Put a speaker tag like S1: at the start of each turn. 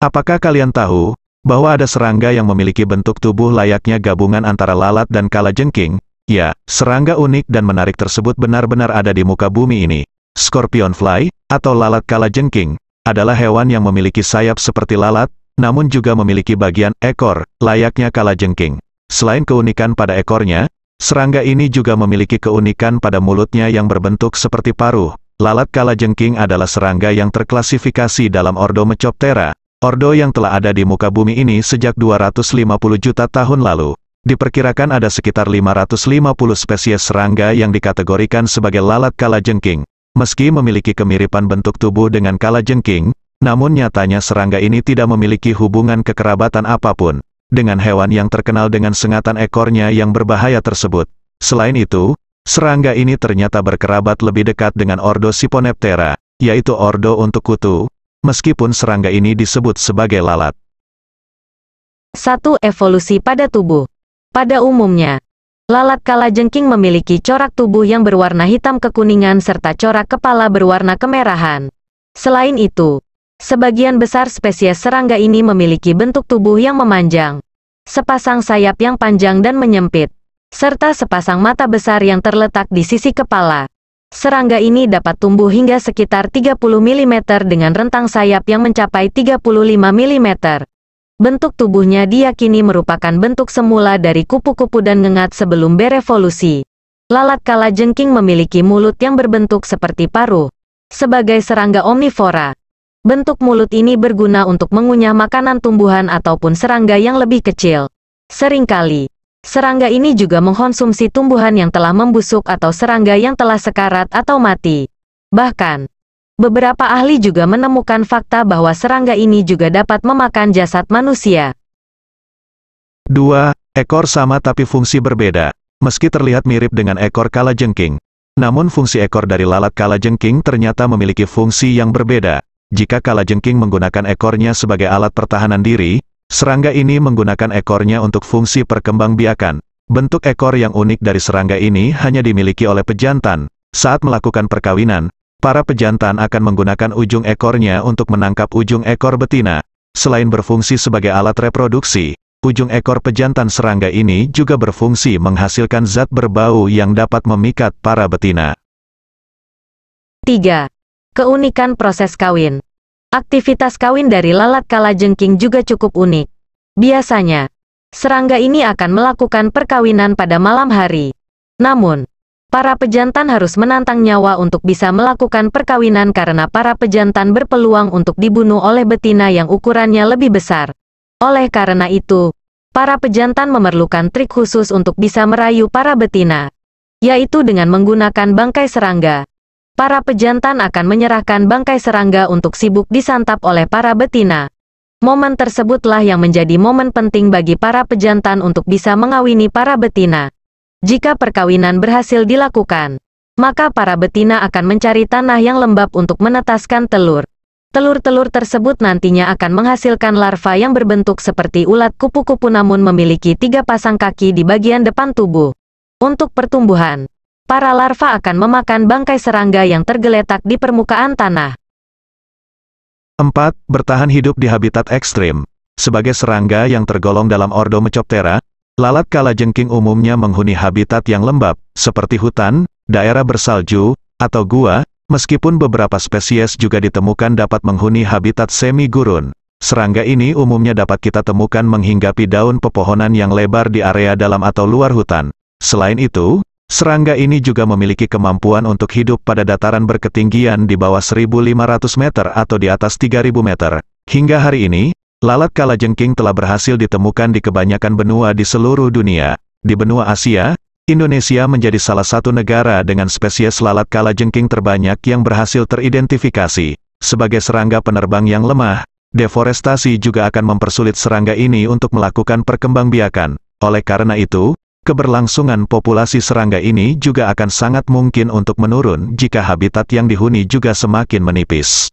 S1: Apakah kalian tahu, bahwa ada serangga yang memiliki bentuk tubuh layaknya gabungan antara lalat dan kalajengking? Ya, serangga unik dan menarik tersebut benar-benar ada di muka bumi ini. Scorpion fly, atau lalat kalajengking, adalah hewan yang memiliki sayap seperti lalat, namun juga memiliki bagian ekor, layaknya kalajengking. Selain keunikan pada ekornya, serangga ini juga memiliki keunikan pada mulutnya yang berbentuk seperti paruh. Lalat kalajengking adalah serangga yang terklasifikasi dalam ordo Mechoptera, Ordo yang telah ada di muka bumi ini sejak 250 juta tahun lalu. Diperkirakan ada sekitar 550 spesies serangga yang dikategorikan sebagai lalat kalajengking. Meski memiliki kemiripan bentuk tubuh dengan kalajengking, namun nyatanya serangga ini tidak memiliki hubungan kekerabatan apapun dengan hewan yang terkenal dengan sengatan ekornya yang berbahaya tersebut. Selain itu, serangga ini ternyata berkerabat lebih dekat dengan Ordo Siponeptera, yaitu Ordo untuk kutu, meskipun serangga ini disebut sebagai lalat.
S2: 1. Evolusi pada tubuh Pada umumnya, lalat kalajengking memiliki corak tubuh yang berwarna hitam kekuningan serta corak kepala berwarna kemerahan. Selain itu, sebagian besar spesies serangga ini memiliki bentuk tubuh yang memanjang, sepasang sayap yang panjang dan menyempit, serta sepasang mata besar yang terletak di sisi kepala. Serangga ini dapat tumbuh hingga sekitar 30 mm dengan rentang sayap yang mencapai 35 mm. Bentuk tubuhnya diyakini merupakan bentuk semula dari kupu-kupu dan ngengat sebelum berevolusi. Lalat kala jengking memiliki mulut yang berbentuk seperti paruh. Sebagai serangga omnivora, bentuk mulut ini berguna untuk mengunyah makanan tumbuhan ataupun serangga yang lebih kecil. Seringkali, Serangga ini juga mengkonsumsi tumbuhan yang telah membusuk atau serangga yang telah sekarat atau mati. Bahkan, beberapa ahli juga menemukan fakta bahwa serangga ini juga dapat memakan jasad manusia.
S1: 2. Ekor sama tapi fungsi berbeda. Meski terlihat mirip dengan ekor kalajengking, namun fungsi ekor dari lalat kalajengking ternyata memiliki fungsi yang berbeda. Jika kalajengking menggunakan ekornya sebagai alat pertahanan diri, Serangga ini menggunakan ekornya untuk fungsi perkembangbiakan. Bentuk ekor yang unik dari serangga ini hanya dimiliki oleh pejantan. Saat melakukan perkawinan, para pejantan akan menggunakan ujung ekornya untuk menangkap ujung ekor betina. Selain berfungsi sebagai alat reproduksi, ujung ekor pejantan serangga ini juga berfungsi menghasilkan zat berbau yang dapat memikat para betina.
S2: 3. Keunikan proses kawin Aktivitas kawin dari lalat kalajengking juga cukup unik. Biasanya, serangga ini akan melakukan perkawinan pada malam hari. Namun, para pejantan harus menantang nyawa untuk bisa melakukan perkawinan karena para pejantan berpeluang untuk dibunuh oleh betina yang ukurannya lebih besar. Oleh karena itu, para pejantan memerlukan trik khusus untuk bisa merayu para betina, yaitu dengan menggunakan bangkai serangga para pejantan akan menyerahkan bangkai serangga untuk sibuk disantap oleh para betina. Momen tersebutlah yang menjadi momen penting bagi para pejantan untuk bisa mengawini para betina. Jika perkawinan berhasil dilakukan, maka para betina akan mencari tanah yang lembab untuk menetaskan telur. Telur-telur tersebut nantinya akan menghasilkan larva yang berbentuk seperti ulat kupu-kupu namun memiliki tiga pasang kaki di bagian depan tubuh. Untuk pertumbuhan, para larva akan memakan bangkai serangga yang tergeletak di permukaan tanah.
S1: 4. Bertahan hidup di habitat ekstrim. Sebagai serangga yang tergolong dalam ordo Mecoptera, lalat kalajengking umumnya menghuni habitat yang lembab, seperti hutan, daerah bersalju, atau gua, meskipun beberapa spesies juga ditemukan dapat menghuni habitat semi-gurun. Serangga ini umumnya dapat kita temukan menghinggapi daun pepohonan yang lebar di area dalam atau luar hutan. Selain itu, Serangga ini juga memiliki kemampuan untuk hidup pada dataran berketinggian di bawah 1.500 meter atau di atas 3.000 meter. Hingga hari ini, lalat kalajengking telah berhasil ditemukan di kebanyakan benua di seluruh dunia. Di benua Asia, Indonesia menjadi salah satu negara dengan spesies lalat kalajengking terbanyak yang berhasil teridentifikasi. Sebagai serangga penerbang yang lemah, deforestasi juga akan mempersulit serangga ini untuk melakukan perkembangbiakan. Oleh karena itu, Keberlangsungan populasi serangga ini juga akan sangat mungkin untuk menurun jika habitat yang dihuni juga semakin menipis.